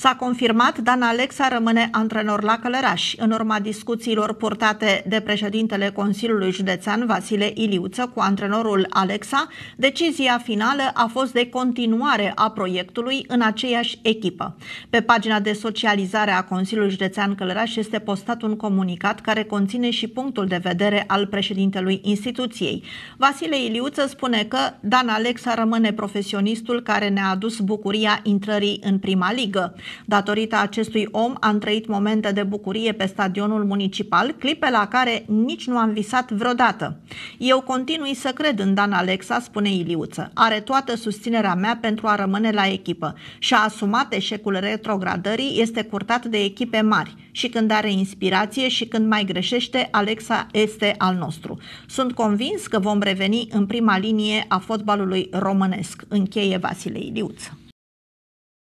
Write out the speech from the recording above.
S-a confirmat, Dan Alexa rămâne antrenor la Călăraș. În urma discuțiilor purtate de președintele Consiliului Județean Vasile Iliuță cu antrenorul Alexa, decizia finală a fost de continuare a proiectului în aceeași echipă. Pe pagina de socializare a Consiliului Județean Călăraș este postat un comunicat care conține și punctul de vedere al președintelui instituției. Vasile Iliuță spune că Dan Alexa rămâne profesionistul care ne-a adus bucuria intrării în prima ligă. Datorită acestui om am trăit momente de bucurie pe stadionul municipal, clipe la care nici nu am visat vreodată. Eu continui să cred în Dan Alexa, spune Iliuță. Are toată susținerea mea pentru a rămâne la echipă și a asumat eșecul retrogradării, este curtat de echipe mari și când are inspirație și când mai greșește, Alexa este al nostru. Sunt convins că vom reveni în prima linie a fotbalului românesc. Încheie Vasile Iliuță.